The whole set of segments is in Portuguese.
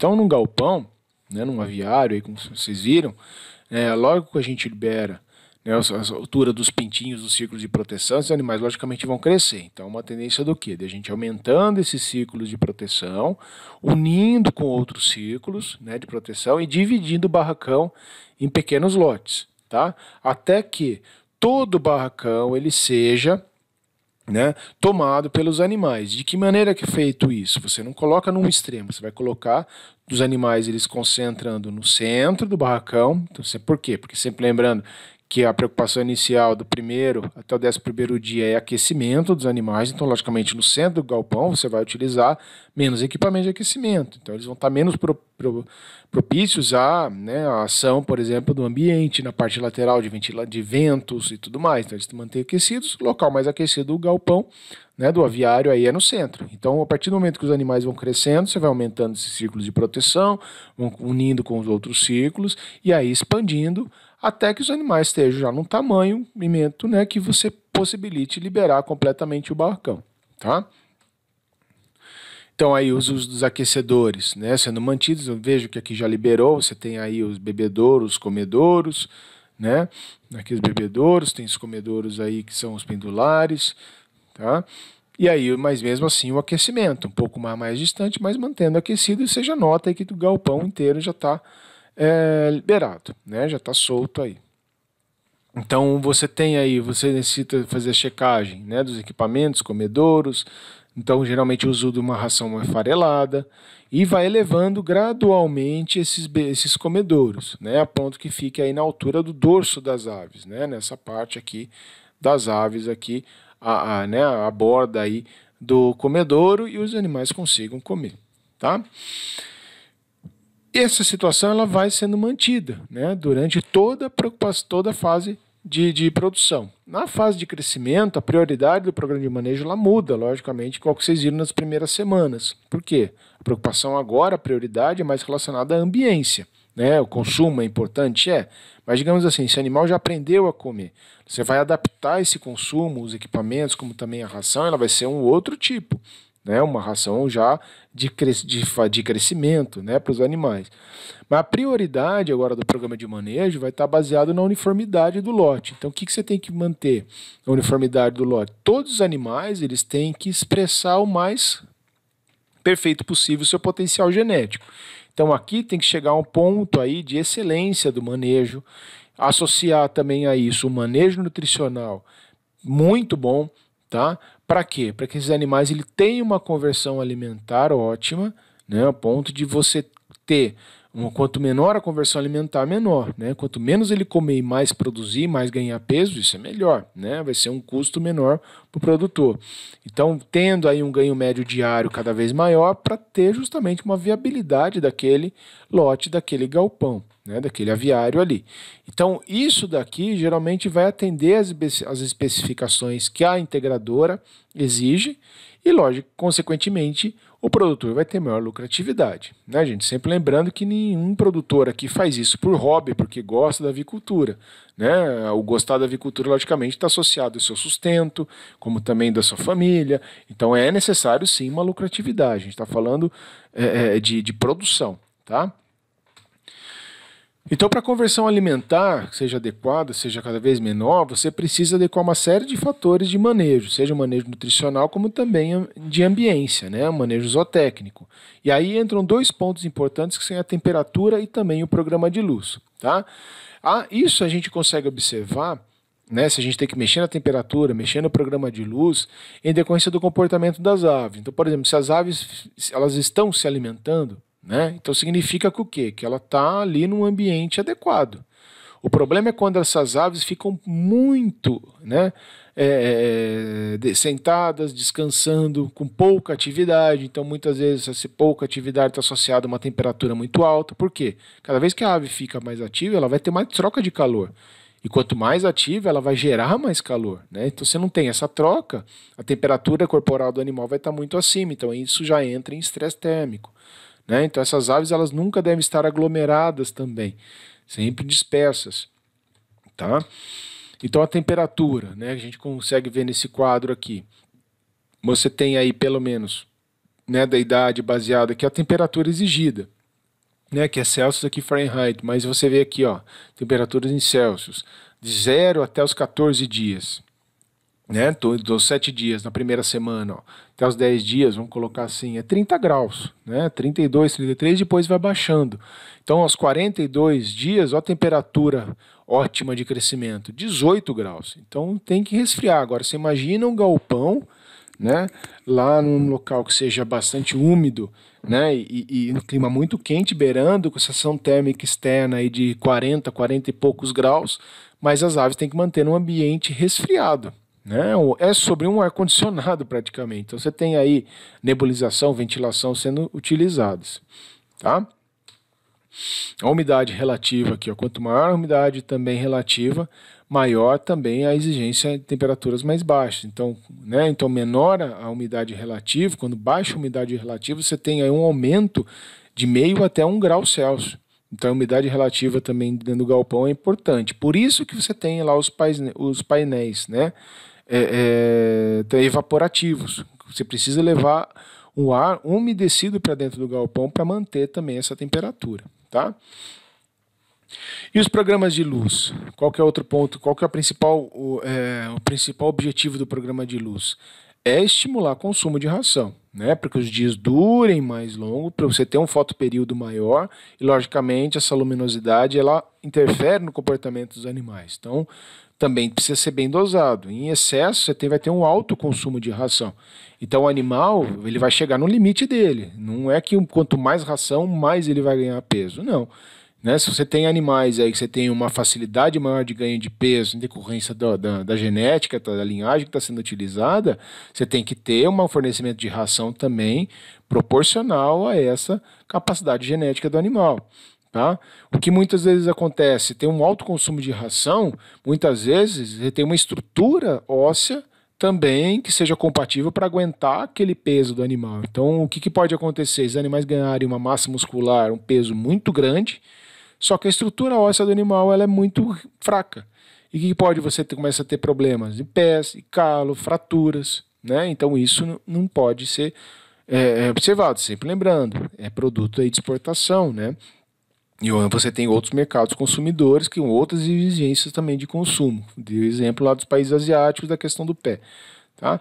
Então, num galpão, né, num aviário, aí, como vocês viram, é, logo que a gente libera né, a altura dos pintinhos, dos círculos de proteção, esses animais logicamente vão crescer. Então, é uma tendência do quê? De a gente aumentando esses círculos de proteção, unindo com outros círculos né, de proteção e dividindo o barracão em pequenos lotes, tá? Até que todo barracão ele seja né, tomado pelos animais. De que maneira que é feito isso? Você não coloca num extremo, você vai colocar os animais eles concentrando no centro do barracão. Então, você, por quê? Porque sempre lembrando que a preocupação inicial do primeiro até o décimo primeiro dia é aquecimento dos animais, então logicamente no centro do galpão você vai utilizar menos equipamento de aquecimento, então eles vão estar menos pro, pro, propícios à né, ação, por exemplo, do ambiente na parte lateral de, ventila, de ventos e tudo mais, então eles se mantêm aquecidos, local mais aquecido do galpão, né, do aviário aí é no centro. Então a partir do momento que os animais vão crescendo, você vai aumentando esses círculos de proteção, vão unindo com os outros círculos e aí expandindo até que os animais estejam já num tamanho pimento, né, que você possibilite liberar completamente o barracão, tá? Então aí os aquecedores, né, sendo mantidos, eu vejo que aqui já liberou, você tem aí os bebedouros, os comedouros, né? Aqui os bebedouros, tem os comedouros aí que são os pendulares, tá? E aí, mas mesmo assim o aquecimento, um pouco mais, mais distante, mas mantendo aquecido, e você já nota aí que o galpão inteiro já está é, liberado, né? Já está solto aí. Então você tem aí, você necessita fazer a checagem, né? Dos equipamentos, comedouros. Então geralmente o uso de uma ração é farelada e vai elevando gradualmente esses, esses comedouros, né? A ponto que fique aí na altura do dorso das aves, né? Nessa parte aqui das aves aqui, a, a, né? a borda aí do comedouro e os animais consigam comer, tá? essa situação ela vai sendo mantida né, durante toda a preocupação, toda a fase de, de, produção. Na fase de crescimento, a prioridade do programa de manejo ela muda, logicamente, com o que vocês viram nas primeiras semanas. Por quê? A preocupação agora, a prioridade é mais relacionada à ambiência. Né? O consumo é importante? É. Mas digamos assim, esse animal já aprendeu a comer. Você vai adaptar esse consumo, os equipamentos, como também a ração, ela vai ser um outro tipo né? uma ração já de, cres de, de crescimento né? para os animais. Mas a prioridade agora do programa de manejo vai estar baseado na uniformidade do lote. Então, o que, que você tem que manter a uniformidade do lote? Todos os animais eles têm que expressar o mais perfeito possível o seu potencial genético. Então, aqui tem que chegar a um ponto aí de excelência do manejo, associar também a isso o um manejo nutricional muito bom, tá? Para quê? Para que esses animais ele tenham uma conversão alimentar ótima, né, a ponto de você ter quanto menor a conversão alimentar, menor. Né? Quanto menos ele comer e mais produzir, mais ganhar peso, isso é melhor. Né? Vai ser um custo menor para o produtor. Então, tendo aí um ganho médio diário cada vez maior para ter justamente uma viabilidade daquele lote, daquele galpão, né? daquele aviário ali. Então, isso daqui geralmente vai atender as especificações que a integradora exige e, lógico, consequentemente, o produtor vai ter maior lucratividade. Né, gente? Sempre lembrando que nenhum produtor aqui faz isso por hobby, porque gosta da avicultura. Né? O gostar da avicultura, logicamente, está associado ao seu sustento, como também da sua família. Então é necessário sim uma lucratividade. A gente está falando é, é, de, de produção. Tá? Então, para a conversão alimentar seja adequada, seja cada vez menor, você precisa adequar uma série de fatores de manejo, seja manejo nutricional como também de ambiência, né? manejo zootécnico. E aí entram dois pontos importantes que são a temperatura e também o programa de luz. Tá? Ah, isso a gente consegue observar né, se a gente tem que mexer na temperatura, mexer no programa de luz, em decorrência do comportamento das aves. Então, por exemplo, se as aves elas estão se alimentando, né? Então significa que o quê? Que ela está ali num ambiente adequado. O problema é quando essas aves ficam muito né, é, é sentadas, descansando, com pouca atividade. Então, muitas vezes, essa pouca atividade está associada a uma temperatura muito alta. Por quê? Cada vez que a ave fica mais ativa, ela vai ter mais troca de calor. E quanto mais ativa, ela vai gerar mais calor. Né? Então, você não tem essa troca, a temperatura corporal do animal vai estar tá muito acima. Então, isso já entra em estresse térmico. Né? Então essas aves elas nunca devem estar aglomeradas também, sempre dispersas. Tá? Então a temperatura, né, a gente consegue ver nesse quadro aqui. Você tem aí pelo menos né, da idade baseada que a temperatura exigida. Né, que é Celsius aqui Fahrenheit, mas você vê aqui, ó, temperaturas em Celsius, de 0 até os 14 dias, né, dos 7 dias na primeira semana, ó, até os 10 dias, vamos colocar assim, é 30 graus, né? 32, 33, depois vai baixando. Então, aos 42 dias, ó a temperatura ótima de crescimento, 18 graus. Então, tem que resfriar. Agora, você imagina um galpão, né? Lá num local que seja bastante úmido, né? E, e um clima muito quente, beirando, com sensação térmica externa aí de 40, 40 e poucos graus, mas as aves têm que manter um ambiente resfriado. Né? É sobre um ar-condicionado praticamente. Então você tem aí nebulização, ventilação sendo utilizadas. Tá? A umidade relativa aqui, ó, quanto maior a umidade também relativa, maior também a exigência de temperaturas mais baixas. Então, né, então menor a umidade relativa, quando baixa a umidade relativa, você tem aí um aumento de meio até um grau Celsius. Então a umidade relativa também dentro do galpão é importante. Por isso que você tem lá os painéis, os painéis né? é, é, então é, evaporativos. Você precisa levar o ar umedecido para dentro do galpão para manter também essa temperatura, tá? E os programas de luz? Qual que é outro ponto? Qual que é, o principal, o, é, o principal objetivo do programa de luz? É estimular o consumo de ração, né? Porque os dias durem mais longo, para você ter um fotoperíodo maior e, logicamente, essa luminosidade ela interfere no comportamento dos animais. Então, também precisa ser bem dosado. Em excesso, você tem, vai ter um alto consumo de ração. Então, o animal ele vai chegar no limite dele. Não é que quanto mais ração, mais ele vai ganhar peso. Não. Né? Se você tem animais aí que você tem uma facilidade maior de ganho de peso em decorrência do, da, da genética, tá, da linhagem que está sendo utilizada, você tem que ter um fornecimento de ração também proporcional a essa capacidade genética do animal. Tá? O que muitas vezes acontece, tem um alto consumo de ração, muitas vezes ele tem uma estrutura óssea também que seja compatível para aguentar aquele peso do animal. Então, o que, que pode acontecer? Os animais ganharem uma massa muscular, um peso muito grande, só que a estrutura óssea do animal ela é muito fraca. E o que, que pode você ter, começa a ter problemas de pés, de calo, fraturas, né? Então, isso não pode ser é, é, observado, sempre lembrando, é produto aí de exportação, né? E você tem outros mercados consumidores que com outras exigências também de consumo. De exemplo, lá dos países asiáticos, da questão do pé. Tá?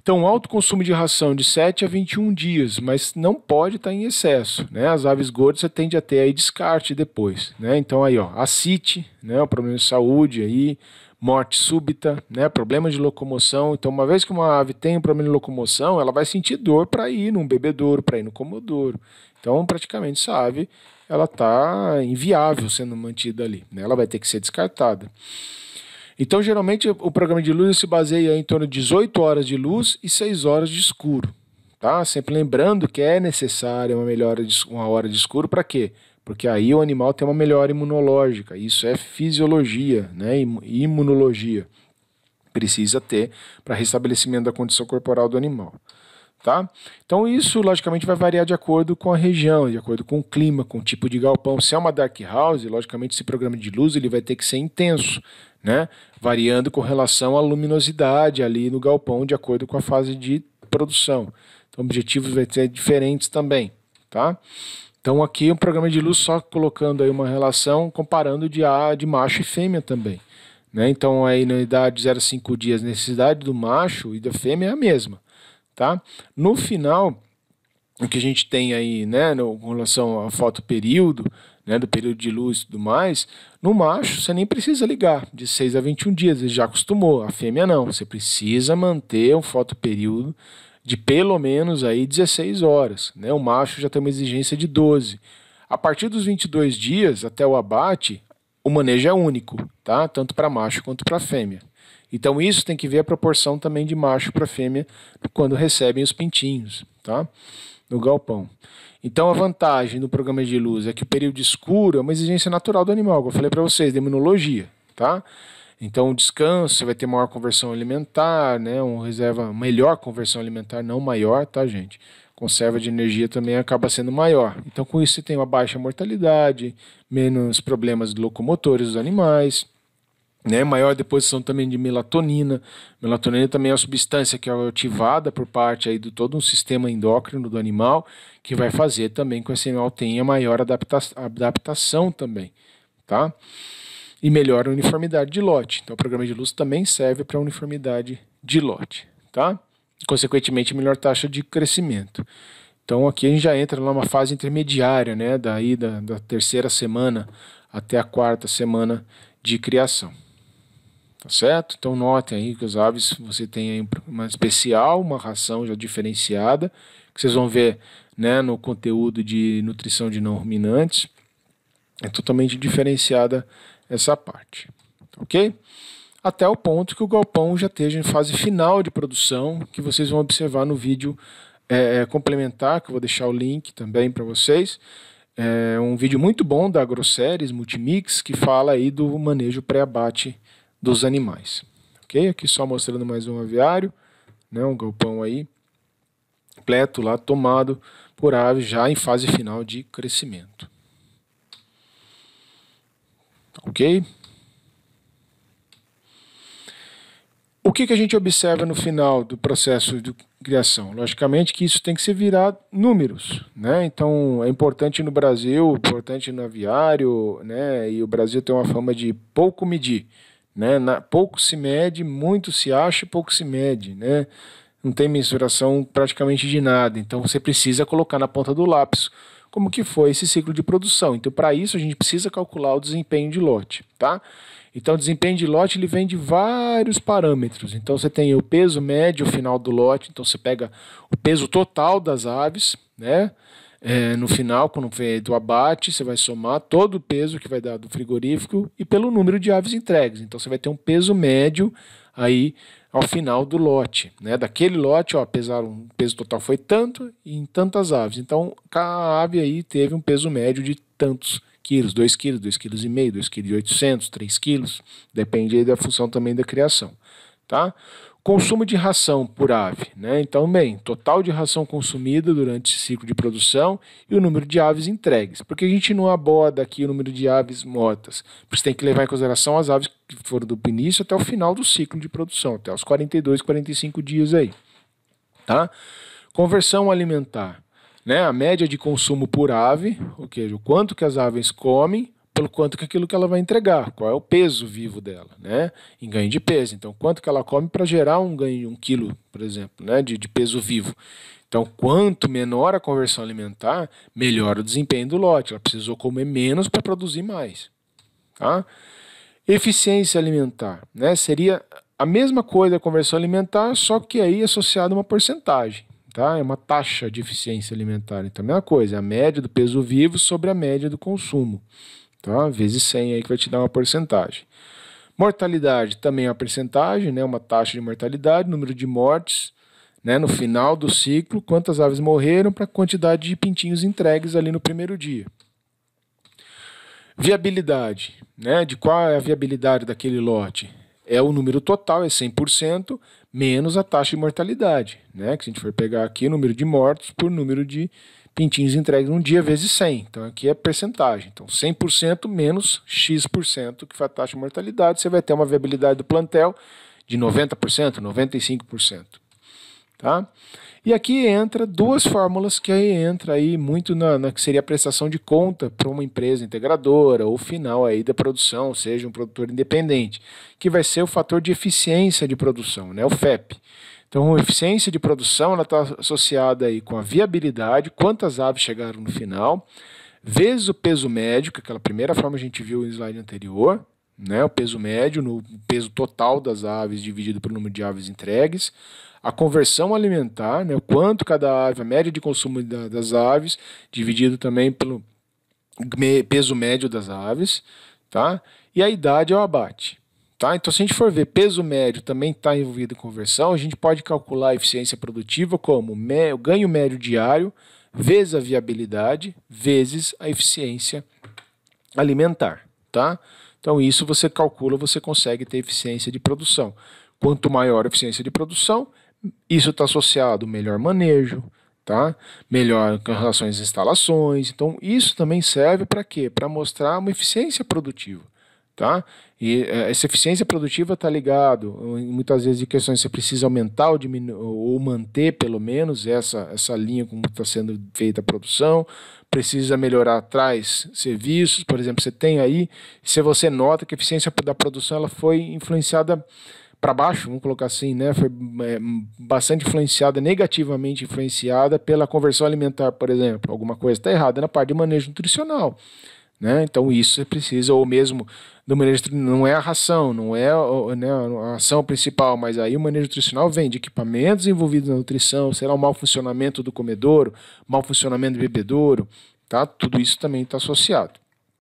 Então, alto consumo de ração de 7 a 21 dias, mas não pode estar tá em excesso. Né? As aves gordas você tende a ter aí descarte depois. Né? Então, aí, ó, acite, né? o problema de saúde aí, morte súbita, né, problemas de locomoção. Então, uma vez que uma ave tem um problema de locomoção, ela vai sentir dor para ir num bebedouro, para ir no comodouro. Então, praticamente essa ave ela está inviável sendo mantida ali. Né? Ela vai ter que ser descartada. Então, geralmente, o programa de luz se baseia em torno de 18 horas de luz e 6 horas de escuro. Tá? Sempre lembrando que é necessária uma melhora de uma hora de escuro para quê? porque aí o animal tem uma melhora imunológica. Isso é fisiologia, né? imunologia. Precisa ter para restabelecimento da condição corporal do animal. Tá? Então isso logicamente vai variar de acordo com a região, de acordo com o clima, com o tipo de galpão. Se é uma dark house, logicamente esse programa de luz ele vai ter que ser intenso, né? Variando com relação à luminosidade ali no galpão de acordo com a fase de produção. Então objetivos vai ser diferentes também, tá? Então aqui é um programa de luz só colocando aí uma relação, comparando de, a, de macho e fêmea também. Né? Então aí na idade 0 a 5 dias, a necessidade do macho e da fêmea é a mesma. Tá? No final, o que a gente tem aí, né, no, com relação ao foto período, né, do período de luz e tudo mais, no macho você nem precisa ligar, de 6 a 21 dias, ele já acostumou, a fêmea não, você precisa manter um fotoperíodo de pelo menos aí 16 horas. Né? O macho já tem uma exigência de 12. A partir dos 22 dias até o abate, o manejo é único, tá? tanto para macho quanto para fêmea. Então isso tem que ver a proporção também de macho para fêmea quando recebem os pintinhos tá? no galpão. Então a vantagem do programa de luz é que o período escuro é uma exigência natural do animal, como eu falei para vocês, da imunologia. Tá? Então, o descanso, você vai ter maior conversão alimentar, né? Um reserva, melhor conversão alimentar, não maior, tá, gente? Conserva de energia também acaba sendo maior. Então, com isso, você tem uma baixa mortalidade, menos problemas locomotores dos animais, né? Maior deposição também de melatonina. Melatonina também é uma substância que é ativada por parte aí de todo um sistema endócrino do animal, que vai fazer também com que esse animal tenha maior adapta adaptação também, tá? e melhora a uniformidade de lote. Então, o programa de luz também serve para uniformidade de lote, tá? Consequentemente, melhor taxa de crescimento. Então, aqui a gente já entra numa fase intermediária, né? Daí da, da terceira semana até a quarta semana de criação. Tá certo? Então, notem aí que as aves você tem aí uma especial, uma ração já diferenciada, que vocês vão ver né, no conteúdo de nutrição de não ruminantes. É totalmente diferenciada essa parte. Ok? Até o ponto que o galpão já esteja em fase final de produção, que vocês vão observar no vídeo é, é complementar, que eu vou deixar o link também para vocês. É um vídeo muito bom da AgroSéries Multimix, que fala aí do manejo pré-abate dos animais. Ok? Aqui só mostrando mais um aviário, né? um galpão aí, completo lá, tomado por aves, já em fase final de crescimento. Ok? O que, que a gente observa no final do processo de criação? Logicamente que isso tem que ser virado números, né? Então é importante no Brasil, importante no aviário, né? E o Brasil tem uma fama de pouco medir, né? Na, pouco se mede, muito se acha, pouco se mede, né? Não tem mensuração praticamente de nada. Então você precisa colocar na ponta do lápis como que foi esse ciclo de produção. Então, para isso, a gente precisa calcular o desempenho de lote, tá? Então, o desempenho de lote ele vem de vários parâmetros. Então, você tem o peso médio final do lote, então você pega o peso total das aves, né? É, no final, quando vem do abate, você vai somar todo o peso que vai dar do frigorífico e pelo número de aves entregues. Então, você vai ter um peso médio aí ao final do lote. Né? Daquele lote, ó, pesaram, o peso total foi tanto em tantas aves. Então, cada ave aí teve um peso médio de tantos quilos, 2 quilos, 2,5 quilos, 2,8 kg, 3 quilos, depende aí da função também da criação. Tá? Consumo de ração por ave, né? Então, bem, total de ração consumida durante esse ciclo de produção e o número de aves entregues. Porque a gente não aborda aqui o número de aves mortas. Você tem que levar em consideração as aves que foram do início até o final do ciclo de produção, até os 42, 45 dias aí, tá? Conversão alimentar, né? A média de consumo por ave, ou seja, o quanto que as aves comem pelo quanto que aquilo que ela vai entregar, qual é o peso vivo dela, né? Em ganho de peso. Então, quanto que ela come para gerar um ganho de um quilo, por exemplo, né? De, de peso vivo. Então, quanto menor a conversão alimentar, melhor o desempenho do lote. Ela precisou comer menos para produzir mais. Tá? Eficiência alimentar, né? Seria a mesma coisa a conversão alimentar, só que aí associada a uma porcentagem tá? É uma taxa de eficiência alimentar. Então, a mesma coisa, é a média do peso vivo sobre a média do consumo tá? Vezes 100 aí que vai te dar uma porcentagem. Mortalidade também é uma percentagem, né? Uma taxa de mortalidade, número de mortes, né? No final do ciclo, quantas aves morreram para a quantidade de pintinhos entregues ali no primeiro dia. Viabilidade, né? De qual é a viabilidade daquele lote? É o número total, é 100%, menos a taxa de mortalidade, né? Que se a gente for pegar aqui o número de mortos por número de pintinhos entregues num dia vezes 100. Então aqui é percentagem. Então 100% menos X% que foi a taxa de mortalidade, você vai ter uma viabilidade do plantel de 90%, 95%. Tá? E aqui entra duas fórmulas que aí entra aí muito na, na que seria a prestação de conta para uma empresa integradora ou final aí da produção, seja um produtor independente, que vai ser o fator de eficiência de produção, né, o FEP. Então, a eficiência de produção está associada aí com a viabilidade, quantas aves chegaram no final, vezes o peso médio, que é aquela primeira forma a gente viu no slide anterior, né, o peso médio, no peso total das aves dividido pelo número de aves entregues, a conversão alimentar, né, o quanto cada ave, a média de consumo da, das aves, dividido também pelo me, peso médio das aves, tá? E a idade ao abate. Tá? Então, se a gente for ver peso médio também está envolvido em conversão, a gente pode calcular a eficiência produtiva como o ganho médio diário vezes a viabilidade vezes a eficiência alimentar. Tá? Então, isso você calcula, você consegue ter eficiência de produção. Quanto maior a eficiência de produção, isso está associado ao melhor manejo, tá? melhor com relação às instalações. Então, isso também serve para quê? Para mostrar uma eficiência produtiva tá? E eh, essa eficiência produtiva está ligado muitas vezes em questões você precisa aumentar ou diminuir ou manter pelo menos essa essa linha como está sendo feita a produção, precisa melhorar atrás serviços, por exemplo, você tem aí, se você nota que a eficiência da produção ela foi influenciada para baixo, vamos colocar assim, né? Foi eh, bastante influenciada, negativamente influenciada pela conversão alimentar, por exemplo. Alguma coisa está errada na parte de manejo nutricional. Né? Então isso é precisa, ou mesmo do manejo não é a ração, não é né, a ação principal, mas aí o manejo nutricional vem de equipamentos envolvidos na nutrição, será o mau funcionamento do comedouro, mau funcionamento do bebedouro, tá? tudo isso também está associado.